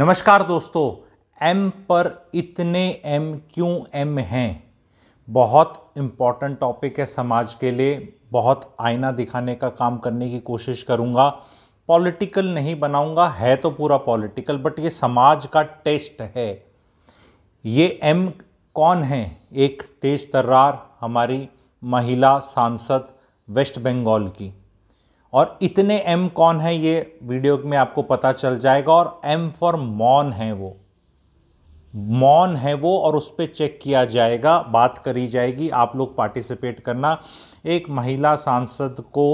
नमस्कार दोस्तों एम पर इतने एम क्यों एम हैं बहुत इम्पॉर्टेंट टॉपिक है समाज के लिए बहुत आईना दिखाने का काम करने की कोशिश करूँगा पॉलिटिकल नहीं बनाऊँगा है तो पूरा पॉलिटिकल बट ये समाज का टेस्ट है ये एम कौन है एक तेज तर्रार हमारी महिला सांसद वेस्ट बंगाल की और इतने एम कौन है ये वीडियो में आपको पता चल जाएगा और एम फॉर मौन है वो मौन है वो और उस पर चेक किया जाएगा बात करी जाएगी आप लोग पार्टिसिपेट करना एक महिला सांसद को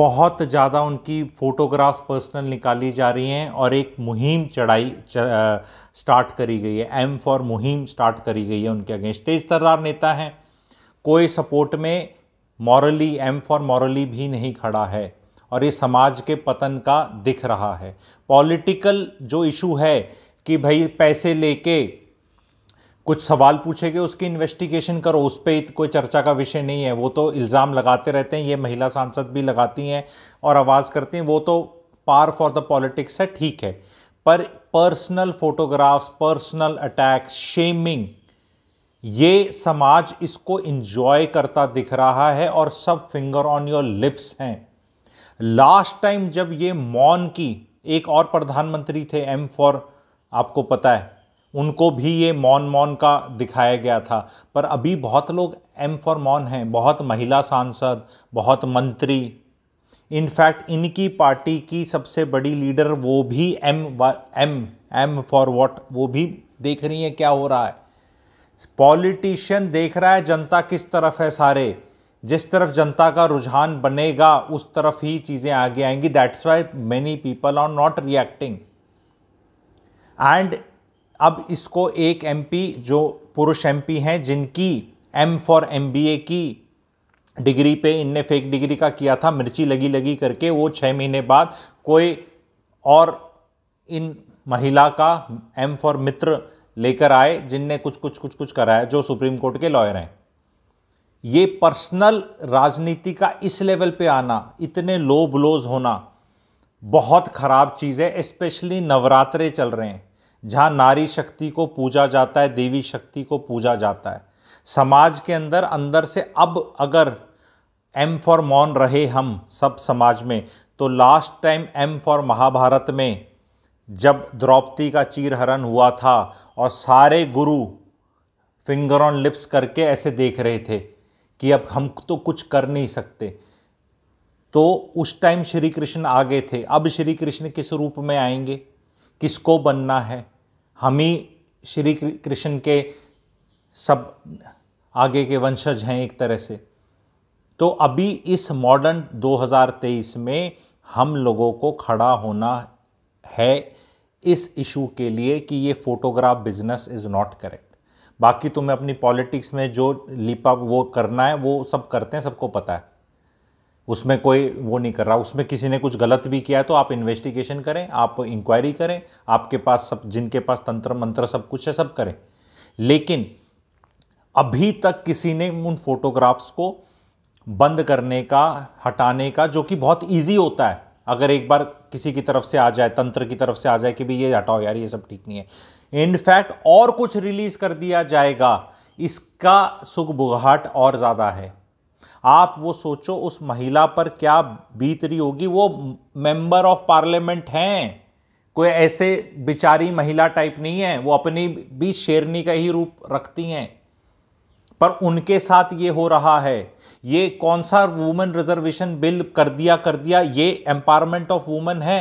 बहुत ज़्यादा उनकी फ़ोटोग्राफ्स पर्सनल निकाली जा रही हैं और एक मुहिम चढ़ाई स्टार्ट करी गई है एम फॉर मुहिम स्टार्ट करी गई है उनके अगेंस्ट तेज तर्रार नेता हैं कोई सपोर्ट में मॉरली एम फॉर मॉरली भी नहीं खड़ा है और ये समाज के पतन का दिख रहा है पॉलिटिकल जो इशू है कि भाई पैसे लेके कुछ सवाल पूछेंगे उसकी इन्वेस्टिगेशन करो उस पर कोई चर्चा का विषय नहीं है वो तो इल्ज़ाम लगाते रहते हैं ये महिला सांसद भी लगाती हैं और आवाज़ करती हैं वो तो पार फॉर द पॉलिटिक्स है ठीक है पर personal photographs personal attacks shaming ये समाज इसको इंजॉय करता दिख रहा है और सब फिंगर ऑन योर लिप्स हैं लास्ट टाइम जब ये मौन की एक और प्रधानमंत्री थे एम फॉर आपको पता है उनको भी ये मौन मौन का दिखाया गया था पर अभी बहुत लोग एम फॉर मौन हैं बहुत महिला सांसद बहुत मंत्री इनफैक्ट इनकी पार्टी की सबसे बड़ी लीडर वो भी M M M for what वो भी देख रही हैं क्या हो रहा है पॉलिटिशियन देख रहा है जनता किस तरफ है सारे जिस तरफ जनता का रुझान बनेगा उस तरफ ही चीज़ें आगे आएंगी that's why many people are not reacting and अब इसको एक एमपी जो पुरुष एमपी हैं जिनकी एम फॉर एमबीए की डिग्री पे इनने फेक डिग्री का किया था मिर्ची लगी लगी करके वो छः महीने बाद कोई और इन महिला का एम फॉर मित्र लेकर आए जिनने कुछ कुछ कुछ कुछ कराया जो सुप्रीम कोर्ट के लॉयर हैं ये पर्सनल राजनीति का इस लेवल पे आना इतने लो ब्लोज होना बहुत ख़राब चीज़ है स्पेशली नवरात्रे चल रहे हैं जहाँ नारी शक्ति को पूजा जाता है देवी शक्ति को पूजा जाता है समाज के अंदर अंदर से अब अगर एम फॉर मौन रहे हम सब समाज में तो last time M for Mahabharat में जब द्रौपदी का चीरहरण हुआ था और सारे गुरु फिंगर ऑन लिप्स करके ऐसे देख रहे थे कि अब हम तो कुछ कर नहीं सकते तो उस टाइम श्री कृष्ण आगे थे अब श्री कृष्ण किस रूप में आएंगे किसको बनना है हम ही श्री कृष्ण के सब आगे के वंशज हैं एक तरह से तो अभी इस मॉडर्न 2023 में हम लोगों को खड़ा होना है इस इशू के लिए कि ये photograph business is not correct बाकी तुम्हें तो अपनी पॉलिटिक्स में जो लिपा वो करना है वो सब करते हैं सबको पता है उसमें कोई वो नहीं कर रहा उसमें किसी ने कुछ गलत भी किया है तो आप इन्वेस्टिगेशन करें आप इंक्वायरी करें आपके पास सब जिनके पास तंत्र मंत्र सब कुछ है सब करें लेकिन अभी तक किसी ने उन फोटोग्राफ्स को बंद करने का हटाने का जो कि बहुत ईजी होता है अगर एक बार किसी की तरफ से आ जाए तंत्र की तरफ से आ जाए कि भाई ये हटाओ यार ये सब ठीक नहीं है इनफैक्ट और कुछ रिलीज कर दिया जाएगा इसका सुखबुगाहट और ज़्यादा है आप वो सोचो उस महिला पर क्या बीत रही होगी वो मेंबर ऑफ पार्लियामेंट हैं कोई ऐसे बिचारी महिला टाइप नहीं है वो अपनी भी शेरनी का ही रूप रखती हैं पर उनके साथ ये हो रहा है ये कौन सा वुमेन रिजर्वेशन बिल कर दिया कर दिया ये एम्पावरमेंट ऑफ वुमेन है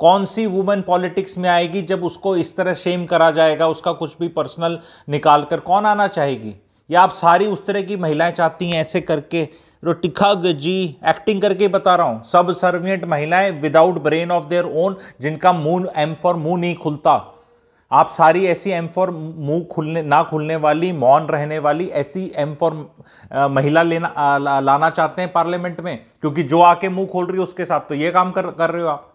कौन सी वुमेन पॉलिटिक्स में आएगी जब उसको इस तरह शेम करा जाएगा उसका कुछ भी पर्सनल निकाल कर कौन आना चाहेगी या आप सारी उस तरह की महिलाएं चाहती हैं ऐसे करके रो खग जी एक्टिंग करके बता रहा हूँ सब सर्वियंट महिलाएं without brain of their own जिनका मुंह एम फॉर मुंह नहीं खुलता आप सारी ऐसी एम फॉर मुंह खुलने ना खुलने वाली मौन रहने वाली ऐसी एम फॉर महिला लेना आ, लाना चाहते हैं पार्लियामेंट में क्योंकि जो आके मुंह खोल रही है उसके साथ तो ये काम कर कर रहे हो आप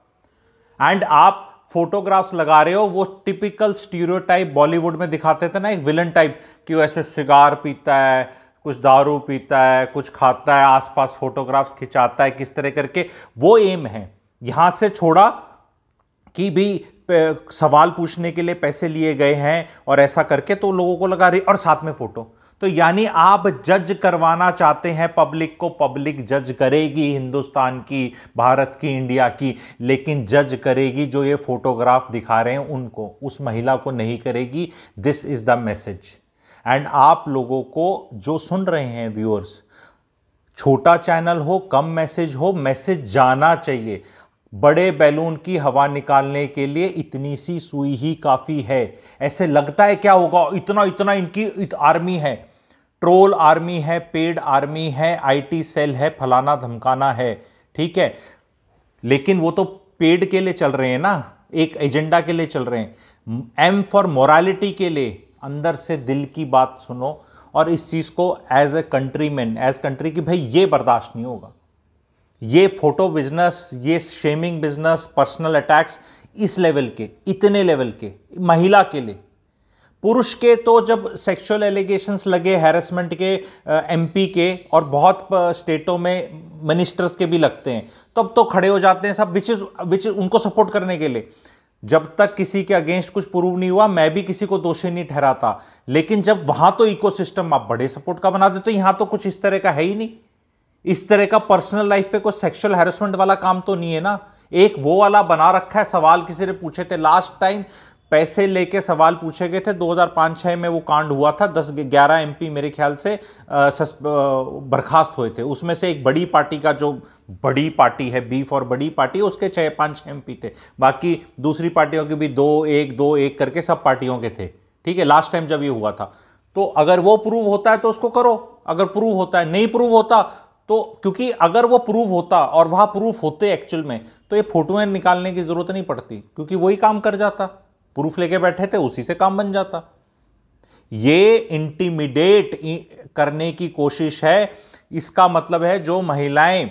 एंड आप फोटोग्राफ्स लगा रहे हो वो टिपिकल स्टीरियोटाइप बॉलीवुड में दिखाते थे ना एक विलन टाइप कि वो ऐसे सिगार पीता है कुछ दारू पीता है कुछ खाता है आसपास फोटोग्राफ्स खिंचाता है किस तरह करके वो एम है यहाँ से छोड़ा कि भी सवाल पूछने के लिए पैसे लिए गए हैं और ऐसा करके तो लोगों को लगा रही और साथ में फोटो तो यानी आप जज करवाना चाहते हैं पब्लिक को पब्लिक जज करेगी हिंदुस्तान की भारत की इंडिया की लेकिन जज करेगी जो ये फोटोग्राफ दिखा रहे हैं उनको उस महिला को नहीं करेगी this is the message and आप लोगों को जो सुन रहे हैं व्यूअर्स छोटा चैनल हो कम मैसेज हो मैसेज जाना चाहिए बड़े बैलून की हवा निकालने के लिए इतनी सी सुई ही काफ़ी है ऐसे लगता है क्या होगा इतना इतना इनकी इत आर्मी है ट्रोल आर्मी है पेड आर्मी है आईटी सेल है फलाना धमकाना है ठीक है लेकिन वो तो पेड के लिए चल रहे हैं ना एक एजेंडा के लिए चल रहे हैं एम फॉर मोरालिटी के लिए अंदर से दिल की बात सुनो और इस चीज़ को as a country man as country की भाई ये बर्दाश्त नहीं होगा ये फोटो बिजनेस ये शेमिंग बिजनेस पर्सनल अटैक्स इस लेवल के इतने लेवल के महिला के लिए पुरुष के तो जब सेक्सुअल एलिगेशंस लगे हैरेसमेंट के एमपी के और बहुत स्टेटों में मिनिस्टर्स के भी लगते हैं तब तो, तो खड़े हो जाते हैं सब विच इज विच उनको सपोर्ट करने के लिए जब तक किसी के अगेंस्ट कुछ प्रूव नहीं हुआ मैं भी किसी को दोषी नहीं ठहराता लेकिन जब वहां तो इकोसिस्टम आप बड़े सपोर्ट का बना देते तो यहां तो कुछ इस तरह का है ही नहीं इस तरह का पर्सनल लाइफ पे कोई सेक्सुअल हैरेसमेंट वाला काम तो नहीं है ना एक वो वाला बना रखा है सवाल किसी ने पूछे थे लास्ट टाइम पैसे लेके सवाल पूछे गए थे 2005-6 में वो कांड हुआ था 10-11 एमपी मेरे ख्याल से बर्खास्त हुए थे उसमें से एक बड़ी पार्टी का जो बड़ी पार्टी है बीफ और बड़ी पार्टी उसके छः पाँच छः एम थे बाकी दूसरी पार्टियों के भी दो एक दो एक करके सब पार्टियों के थे ठीक है लास्ट टाइम जब ये हुआ था तो अगर वो प्रूव होता है तो उसको करो अगर प्रूव होता है नहीं प्रूव होता तो क्योंकि अगर वो प्रूफ होता और वहाँ प्रूफ होते एक्चुअल में तो ये फोटोएं निकालने की ज़रूरत नहीं पड़ती क्योंकि वही काम कर जाता प्रूफ लेके बैठे थे उसी से काम बन जाता ये इंटीमिडेट करने की कोशिश है इसका मतलब है जो महिलाएं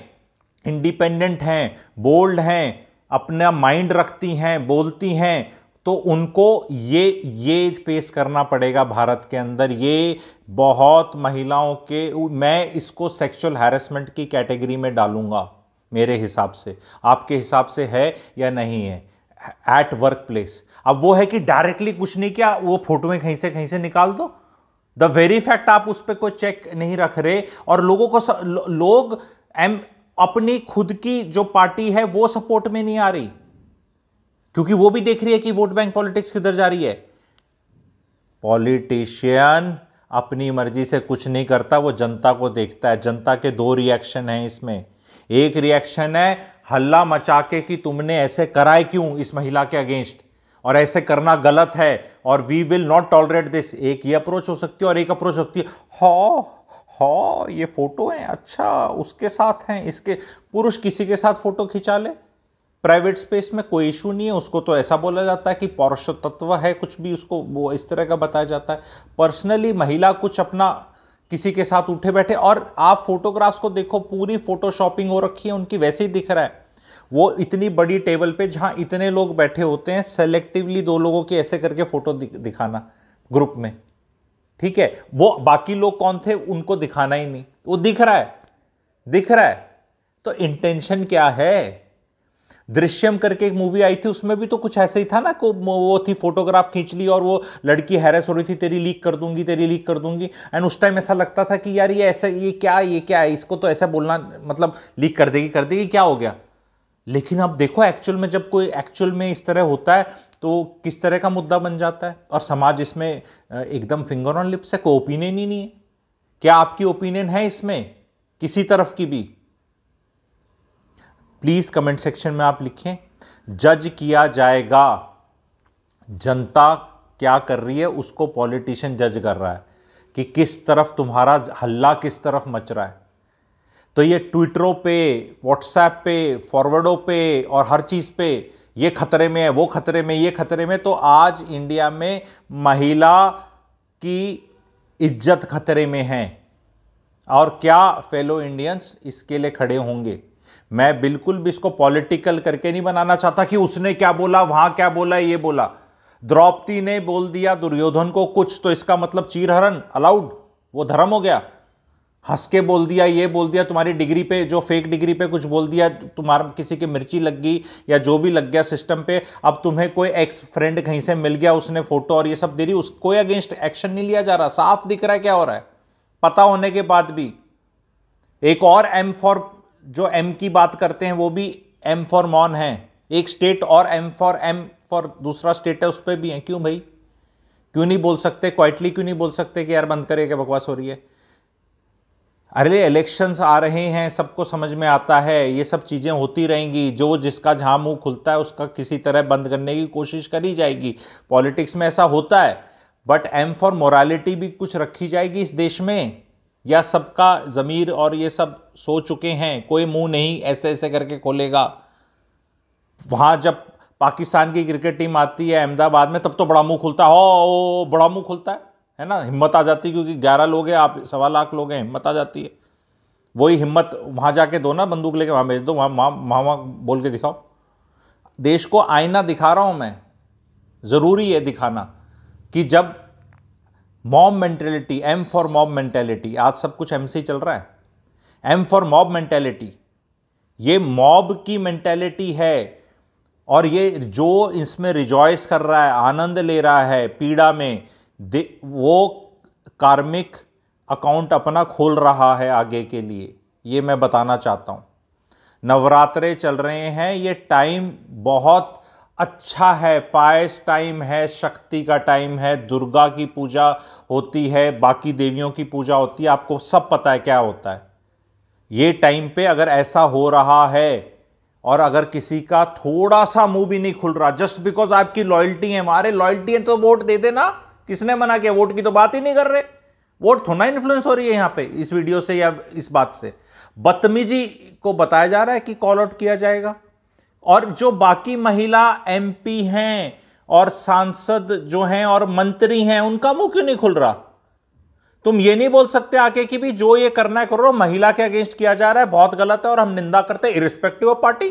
इंडिपेंडेंट हैं बोल्ड हैं अपना माइंड रखती हैं बोलती हैं तो उनको ये ये फेस करना पड़ेगा भारत के अंदर ये बहुत महिलाओं के मैं इसको सेक्सुअल हैरेसमेंट की कैटेगरी में डालूंगा मेरे हिसाब से आपके हिसाब से है या नहीं है एट वर्क प्लेस अब वो है कि डायरेक्टली कुछ नहीं किया वो फोटोएं कहीं से कहीं से निकाल दो द वेरी फैक्ट आप उस पर कोई चेक नहीं रख रहे और लोगों को लोग एम अपनी खुद की जो पार्टी है वो सपोर्ट में नहीं आ रही क्योंकि वो भी देख रही है कि वोट बैंक पॉलिटिक्स किधर जा रही है पॉलिटिशियन अपनी मर्जी से कुछ नहीं करता वो जनता को देखता है जनता के दो रिएक्शन हैं इसमें एक रिएक्शन है हल्ला मचा के कि तुमने ऐसे कराए क्यों इस महिला के अगेंस्ट और ऐसे करना गलत है और we will not tolerate this एक ये अप्रोच हो सकती है और एक अप्रोच हो सकती है हॉ हॉ ये फोटो है अच्छा उसके साथ हैं इसके पुरुष किसी के साथ फोटो खिंचा ले प्राइवेट स्पेस में कोई इशू नहीं है उसको तो ऐसा बोला जाता है कि पौरुष तत्व है कुछ भी उसको वो इस तरह का बताया जाता है पर्सनली महिला कुछ अपना किसी के साथ उठे बैठे और आप फोटोग्राफ्स को देखो पूरी फोटोशॉपिंग हो रखी है उनकी वैसे ही दिख रहा है वो इतनी बड़ी टेबल पे जहाँ इतने लोग बैठे होते हैं सेलेक्टिवली दो लोगों की ऐसे करके फोटो दिखाना ग्रुप में ठीक है वो बाकी लोग कौन थे उनको दिखाना ही नहीं वो दिख रहा है दिख रहा है तो इंटेंशन क्या है दृश्यम करके एक मूवी आई थी उसमें भी तो कुछ ऐसे ही था ना को वो थी फोटोग्राफ खींच ली और वो लड़की हैरेस हो रही थी तेरी लीक कर दूंगी तेरी लीक कर दूंगी एंड उस टाइम ऐसा लगता था कि यार ये ऐसा ये क्या ये क्या है इसको तो ऐसा बोलना मतलब लीक कर देगी कर देगी क्या हो गया लेकिन अब देखो एक्चुअल में जब कोई एक्चुअल में इस तरह होता है तो किस तरह का मुद्दा बन जाता है और समाज इसमें एकदम फिंगर ऑन लिप्स है कोई ओपिनियन ही नहीं है क्या आपकी ओपिनियन है इसमें किसी तरफ की भी प्लीज़ कमेंट सेक्शन में आप लिखें जज किया जाएगा जनता क्या कर रही है उसको पॉलिटिशियन जज कर रहा है कि किस तरफ तुम्हारा हल्ला किस तरफ मच रहा है तो ये ट्विटरों पे व्हाट्सएप पे फॉरवर्डों पे और हर चीज़ पे ये खतरे में है वो खतरे में ये खतरे में तो आज इंडिया में महिला की इज्जत खतरे में है और क्या फेलो इंडियंस इसके लिए खड़े होंगे मैं बिल्कुल भी इसको पॉलिटिकल करके नहीं बनाना चाहता कि उसने क्या बोला वहां क्या बोला ये बोला द्रौपदी ने बोल दिया दुर्योधन को कुछ तो इसका मतलब चीरहरण अलाउड वो धर्म हो गया हंस के बोल दिया ये बोल दिया तुम्हारी डिग्री पे जो फेक डिग्री पे कुछ बोल दिया तुम्हारा किसी की मिर्ची लग गई या जो भी लग गया सिस्टम पे अब तुम्हें कोई एक्स फ्रेंड कहीं से मिल गया उसने फोटो और ये सब दे रही उस कोई अगेंस्ट एक्शन नहीं लिया जा रहा साफ दिख रहा है क्या हो रहा है पता होने के बाद भी एक और एम फॉर जो एम की बात करते हैं वो भी एम फॉर मॉन है एक स्टेट और एम फॉर एम फॉर दूसरा स्टेट है उस पर भी है क्यों भाई क्यों नहीं बोल सकते क्वाइटली क्यों नहीं बोल सकते कि यार बंद करे क्या बकवास हो रही है अरे इलेक्शंस आ रहे हैं सबको समझ में आता है ये सब चीज़ें होती रहेंगी जो जिसका जहाँ मुँह खुलता है उसका किसी तरह बंद करने की कोशिश करी जाएगी पॉलिटिक्स में ऐसा होता है बट एम फॉर मोरालिटी भी कुछ रखी जाएगी इस देश में या सबका ज़मीर और ये सब सो चुके हैं कोई मुंह नहीं ऐसे ऐसे करके खोलेगा वहाँ जब पाकिस्तान की क्रिकेट टीम आती है अहमदाबाद में तब तो बड़ा मुंह खुलता है ओ, ओ बड़ा मुंह खुलता है है ना हिम्मत आ जाती है क्योंकि ग्यारह लोग हैं आप सवा लाख लोग हैं हिम्मत आ जाती है वही हिम्मत वहाँ जाके दो ना बंदूक लेके वहाँ भेज दो वहाँ वहाँ वहाँ वहाँ बोल के दिखाओ देश को आईना दिखा रहा हूँ मैं ज़रूरी है दिखाना कि जब mob mentality M for mob mentality आज सब कुछ एम से ही चल रहा है एम फॉर मॉब मेंटेलिटी ये मॉब की मेंटेलिटी है और ये जो इसमें रिजॉइस कर रहा है आनंद ले रहा है पीड़ा में वो कार्मिक अकाउंट अपना खोल रहा है आगे के लिए ये मैं बताना चाहता हूँ नवरात्रे चल रहे हैं ये टाइम बहुत अच्छा है पायस टाइम है शक्ति का टाइम है दुर्गा की पूजा होती है बाकी देवियों की पूजा होती है आपको सब पता है क्या होता है ये टाइम पे अगर ऐसा हो रहा है और अगर किसी का थोड़ा सा मुंह भी नहीं खुल रहा जस्ट बिकॉज आपकी लॉयल्टी है हमारे लॉयल्टी है तो वोट दे देना किसने मना किया वोट की तो बात ही नहीं कर रहे वोट थोड़ा इन्फ्लुएंस हो रही है यहाँ पे इस वीडियो से या इस बात से बदतमीजी को बताया जा रहा है कि कॉल आउट किया जाएगा और जो बाकी महिला एमपी हैं और सांसद जो हैं और मंत्री हैं उनका मुंह क्यों नहीं खुल रहा तुम ये नहीं बोल सकते आके कि भी जो ये करना है करो महिला के अगेंस्ट किया जा रहा है बहुत गलत है और हम निंदा करते हैं इरिस्पेक्टिव ऑफ पार्टी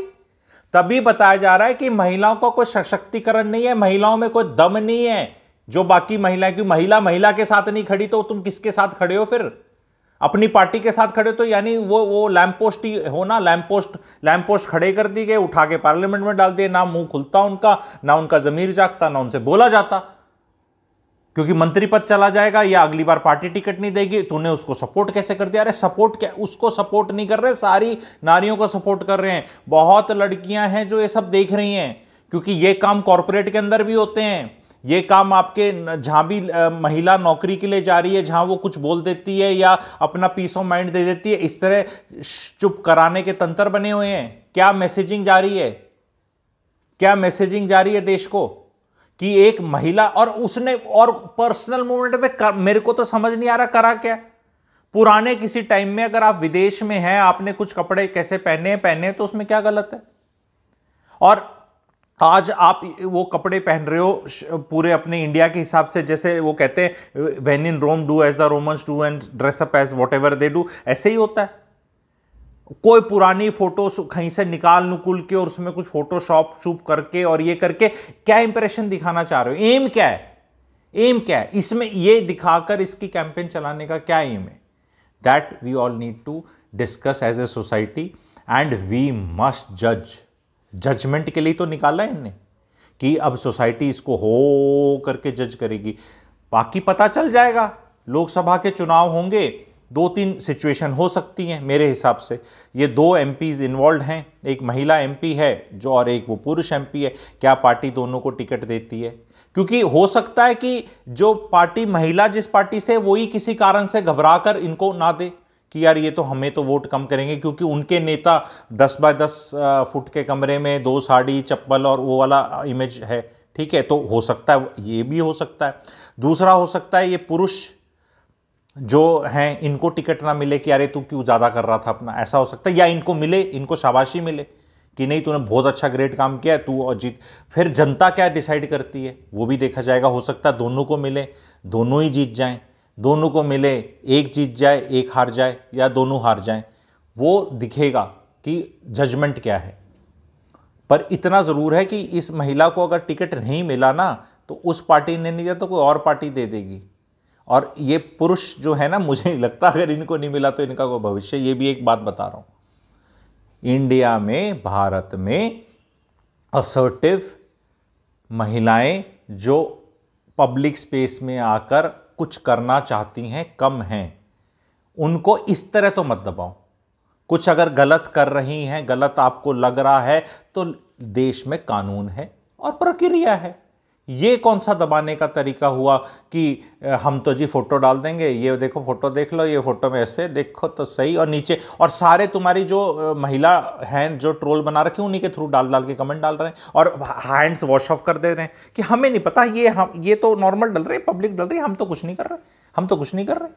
तभी बताया जा रहा है कि महिलाओं का को कोई सशक्तिकरण नहीं है महिलाओं में कोई दम नहीं है जो बाकी महिलाएं क्योंकि महिला महिला के साथ नहीं खड़ी तो तुम किसके साथ खड़े हो फिर अपनी पार्टी के साथ खड़े तो यानी वो वो लैम्प पोस्ट ही होना लैम्प पोस्ट लैम्प पोस्ट खड़े कर दिए गए उठा के पार्लियामेंट में डाल दिए ना मुंह खुलता उनका ना उनका जमीर जागता ना उनसे बोला जाता क्योंकि मंत्री पद चला जाएगा या अगली बार पार्टी टिकट नहीं देगी तूने उसको सपोर्ट कैसे कर दिया अरे सपोर्ट क्या उसको सपोर्ट नहीं कर रहे सारी नारियों को सपोर्ट कर रहे हैं बहुत लड़कियां हैं जो ये सब देख रही हैं क्योंकि ये काम कॉरपोरेट के अंदर भी होते हैं ये काम आपके जहाँ भी महिला नौकरी के लिए जा रही है जहाँ वो कुछ बोल देती है या अपना पीस ऑफ माइंड दे देती है इस तरह चुप कराने के तंत्र बने हुए हैं क्या मैसेजिंग जा रही है क्या मैसेजिंग जा रही है देश को कि एक महिला और उसने और पर्सनल मूवमेंट में कर, मेरे को तो समझ नहीं आ रहा करा क्या पुराने किसी टाइम में अगर आप विदेश में हैं आपने कुछ कपड़े कैसे पहने हैं पहने हैं तो उसमें क्या गलत है और आज आप वो कपड़े पहन रहे हो पूरे अपने इंडिया के हिसाब से जैसे वो कहते हैं when in Rome do as the Romans do and dress up as whatever they do ऐसे ही होता है कोई पुरानी फोटो कहीं से निकाल नुकुल के और उसमें कुछ फोटोशॉप शूप करके और ये करके क्या इंप्रेशन दिखाना चाह रहे हो एम क्या है एम क्या है इसमें ये दिखाकर इसकी कैंपेन चलाने का क्या एम है that we all need to discuss as a society and we must जज जजमेंट के लिए तो निकाला है इनने कि अब सोसाइटी इसको हो करके जज करेगी बाकी पता चल जाएगा लोकसभा के चुनाव होंगे दो तीन सिचुएशन हो सकती हैं मेरे हिसाब से ये दो एम इन्वॉल्व हैं एक महिला एम है जो और एक वो पुरुष एम है क्या पार्टी दोनों को टिकट देती है क्योंकि हो सकता है कि जो पार्टी महिला जिस पार्टी से वही किसी कारण से घबरा कर इनको ना दे कि यार ये तो हमें तो वोट कम करेंगे क्योंकि उनके नेता दस बाय दस फुट के कमरे में दो साड़ी चप्पल और वो वाला इमेज है ठीक है तो हो सकता है ये भी हो सकता है दूसरा हो सकता है ये पुरुष जो हैं इनको टिकट ना मिले कि अरे तू क्यों ज़्यादा कर रहा था अपना ऐसा हो सकता है या इनको मिले इनको शाबाशी मिले कि नहीं तूने बहुत अच्छा ग्रेट काम किया है तू और जीत फिर जनता क्या डिसाइड करती है वो भी देखा जाएगा हो सकता है दोनों को मिले दोनों ही जीत जाएं दोनों को मिले एक जीत जाए एक हार जाए या दोनों हार जाए वो दिखेगा कि जजमेंट क्या है पर इतना ज़रूर है कि इस महिला को अगर टिकट नहीं मिला ना तो उस पार्टी ने नहीं दिया तो कोई और पार्टी दे देगी और ये पुरुष जो है ना मुझे नहीं लगता अगर इनको नहीं मिला तो इनका कोई भविष्य ये भी एक बात बता रहा हूँ इंडिया में भारत में असर्टिव महिलाएं जो पब्लिक स्पेस में आकर कुछ करना चाहती हैं कम हैं उनको इस तरह तो मत दबाओ कुछ अगर गलत कर रही हैं गलत आपको लग रहा है तो देश में कानून है और प्रक्रिया है ये कौन सा दबाने का तरीका हुआ कि हम तो जी फ़ोटो डाल देंगे ये देखो फ़ोटो देख लो ये फ़ोटो में ऐसे देखो तो सही और नीचे और सारे तुम्हारी जो महिला हैं जो ट्रोल बना रखे उन्हीं के थ्रू डाल डाल के कमेंट डाल रहे हैं और हैंड्स वॉश ऑफ कर दे रहे हैं कि हमें नहीं पता ये हम ये तो नॉर्मल डल रहे पब्लिक डल रही हम तो कुछ नहीं कर रहे हम तो कुछ नहीं कर रहे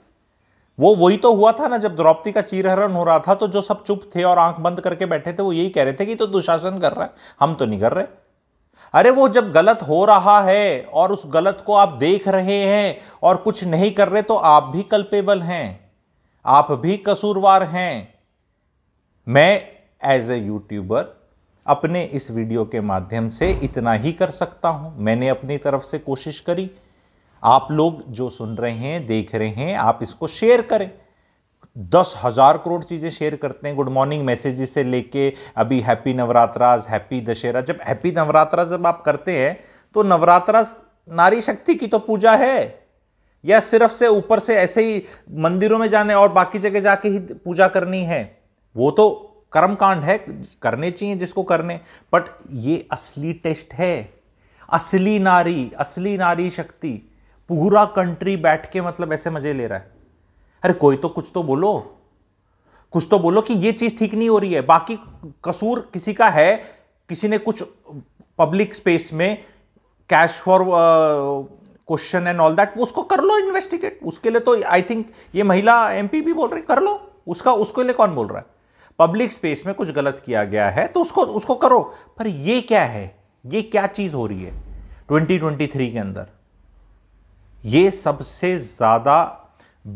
वो वही तो हुआ था ना जब द्रौपदी का चीरहरण हो रहा था तो जो सब चुप थे और आंख बंद करके बैठे थे वो यही कह रहे थे कि तो दुशासन कर रहा है हम तो नहीं कर रहे अरे वो जब गलत हो रहा है और उस गलत को आप देख रहे हैं और कुछ नहीं कर रहे तो आप भी कल्पेबल हैं आप भी कसूरवार हैं मैं एज ए यूट्यूबर अपने इस वीडियो के माध्यम से इतना ही कर सकता हूं मैंने अपनी तरफ से कोशिश करी आप लोग जो सुन रहे हैं देख रहे हैं आप इसको शेयर करें दस हज़ार करोड़ चीज़ें शेयर करते हैं गुड मॉर्निंग मैसेजेस से लेके अभी हैप्पी नवरात्राज हैप्पी दशहरा जब हैप्पी नवरात्रा जब आप करते हैं तो नवरात्रा नारी शक्ति की तो पूजा है या सिर्फ से ऊपर से ऐसे ही मंदिरों में जाने और बाकी जगह जाके ही पूजा करनी है वो तो कर्म कांड है करने चाहिए जिसको करने बट ये असली टेस्ट है असली नारी असली नारी शक्ति पूरा कंट्री बैठ के मतलब ऐसे मज़े ले रहा है अरे कोई तो कुछ तो बोलो कुछ तो बोलो कि ये चीज़ ठीक नहीं हो रही है बाकी कसूर किसी का है किसी ने कुछ पब्लिक स्पेस में cash for question and all that उसको कर लो इन्वेस्टिगेट उसके लिए तो आई थिंक ये महिला एमपी भी बोल रही कर लो उसका उसके लिए कौन बोल रहा है पब्लिक स्पेस में कुछ गलत किया गया है तो उसको उसको करो पर ये क्या है ये क्या चीज़ हो रही है 2023 के अंदर ये सबसे ज़्यादा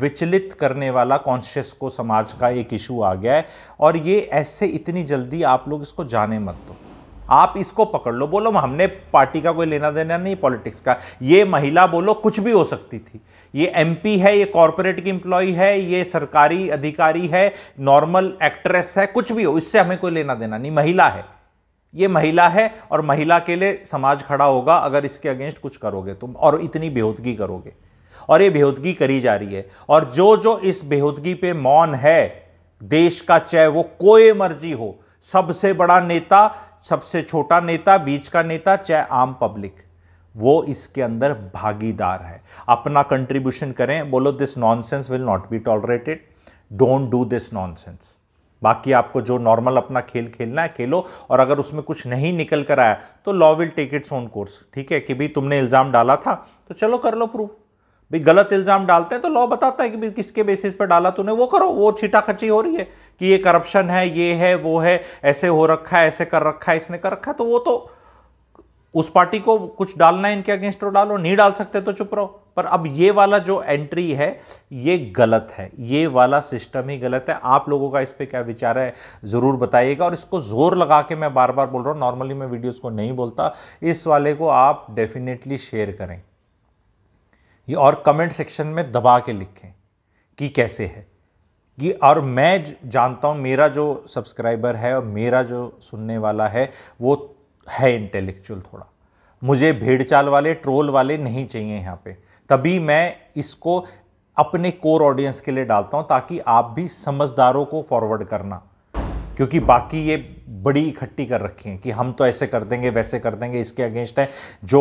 विचलित करने वाला कॉन्शियस को समाज का एक इशू आ गया है और ये ऐसे इतनी जल्दी आप लोग इसको जाने मत दो आप इसको पकड़ लो बोलो हमने पार्टी का कोई लेना देना नहीं पॉलिटिक्स का ये महिला बोलो कुछ भी हो सकती थी ये एमपी है ये कॉरपोरेट की इंप्लॉई है ये सरकारी अधिकारी है नॉर्मल एक्ट्रेस है कुछ भी हो इससे हमें कोई लेना देना नहीं महिला है ये महिला है और महिला के लिए समाज खड़ा होगा अगर इसके अगेंस्ट कुछ करोगे तुम तो। और इतनी बेहूदगी करोगे और ये बेहूदगी करी जा रही है और जो जो इस बेहूदगी पे मौन है देश का चाहे वो कोई मर्जी हो सबसे बड़ा नेता सबसे छोटा नेता बीच का नेता चाहे आम पब्लिक वो इसके अंदर भागीदार है अपना कंट्रीब्यूशन करें बोलो this nonsense will not be tolerated don't do this nonsense बाकी आपको जो नॉर्मल अपना खेल खेलना है खेलो और अगर उसमें कुछ नहीं निकल कर आया तो law will take its own course ठीक है कि भाई तुमने इल्ज़ाम डाला था तो चलो कर लो प्रूफ भाई गलत इल्ज़ाम डालते हैं तो लॉ बताता है कि भाई किसके बेसिस पर डाला तूने वो करो वो खची हो रही है कि ये करप्शन है ये है वो है ऐसे हो रखा है ऐसे कर रखा है इसने कर रखा है तो वो तो उस पार्टी को कुछ डालना है इनके अगेंस्ट तो डालो नहीं डाल सकते तो चुप रहो पर अब ये वाला जो एंट्री है ये गलत है ये वाला सिस्टम ही गलत है आप लोगों का इस पर क्या विचार है ज़रूर बताइएगा और इसको ज़ोर लगा के मैं बार बार बोल रहा हूँ नॉर्मली मैं वीडियोज़ को नहीं बोलता इस वाले को आप डेफिनेटली शेयर करें ये और कमेंट सेक्शन में दबा के लिखें कि कैसे है कि और मैं जानता हूँ मेरा जो सब्सक्राइबर है और मेरा जो सुनने वाला है वो है इंटेलेक्चुअल थोड़ा मुझे भेड़चाल वाले ट्रोल वाले नहीं चाहिए यहाँ पे तभी मैं इसको अपने कोर ऑडियंस के लिए डालता हूँ ताकि आप भी समझदारों को फॉरवर्ड करना क्योंकि बाकी ये बड़ी इकट्ठी कर रखी हैं कि हम तो ऐसे कर देंगे वैसे कर देंगे इसके अगेंस्ट हैं जो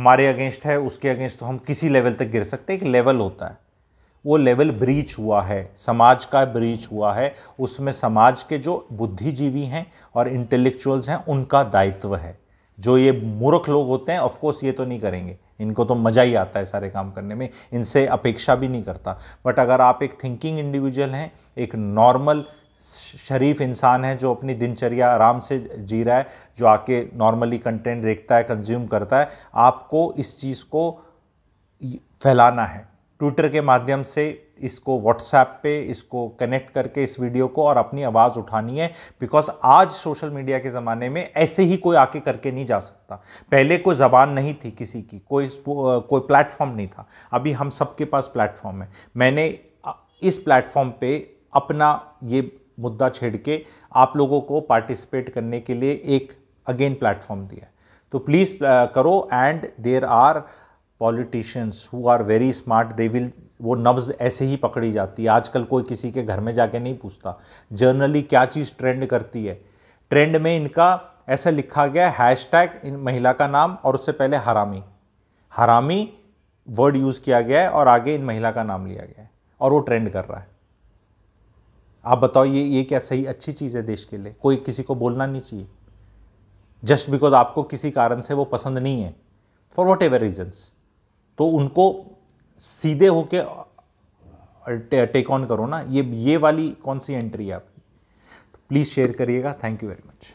हमारे अगेंस्ट है उसके अगेंस्ट तो हम किसी लेवल तक गिर सकते हैं एक लेवल होता है वो लेवल ब्रीच हुआ है समाज का ब्रीच हुआ है उसमें समाज के जो बुद्धिजीवी हैं और इंटेलेक्चुअल्स हैं उनका दायित्व है जो ये मूर्ख लोग होते हैं ऑफकोर्स ये तो नहीं करेंगे इनको तो मज़ा ही आता है सारे काम करने में इनसे अपेक्षा भी नहीं करता बट अगर आप एक थिंकिंग इंडिविजुअल हैं एक नॉर्मल शरीफ इंसान है जो अपनी दिनचर्या आराम से जी रहा है जो आके नॉर्मली कंटेंट देखता है कंज्यूम करता है आपको इस चीज़ को फैलाना है ट्विटर के माध्यम से इसको व्हाट्सएप पे इसको कनेक्ट करके इस वीडियो को और अपनी आवाज़ उठानी है बिकॉज आज सोशल मीडिया के ज़माने में ऐसे ही कोई आके करके नहीं जा सकता पहले कोई ज़बान नहीं थी किसी की कोई कोई प्लेटफॉर्म नहीं था अभी हम सबके पास प्लेटफॉर्म है मैंने इस प्लेटफॉर्म पे अपना ये मुद्दा छेड़ के आप लोगों को पार्टिसिपेट करने के लिए एक अगेन प्लेटफॉर्म दिया है तो प्लीज़ uh, करो and there are politicians who are very smart they will वो नब्ज़ ऐसे ही पकड़ी जाती है आजकल कोई किसी के घर में जाके नहीं पूछता जर्नली क्या चीज़ ट्रेंड करती है ट्रेंड में इनका ऐसा लिखा गया हैश टैग इन महिला का नाम और उससे पहले हरामी हरामी वर्ड यूज़ किया गया है और आगे इन महिला का नाम लिया गया है और वो ट्रेंड कर रहा है आप बताओ ये ये क्या सही अच्छी चीज़ है देश के लिए कोई किसी को बोलना नहीं चाहिए जस्ट बिकॉज आपको किसी कारण से वो पसंद नहीं है फॉर वॉट एवर रीजन्स तो उनको सीधे होके टेक ऑन करो ना ये ये वाली कौन सी एंट्री है आपकी प्लीज़ शेयर करिएगा थैंक यू वेरी मच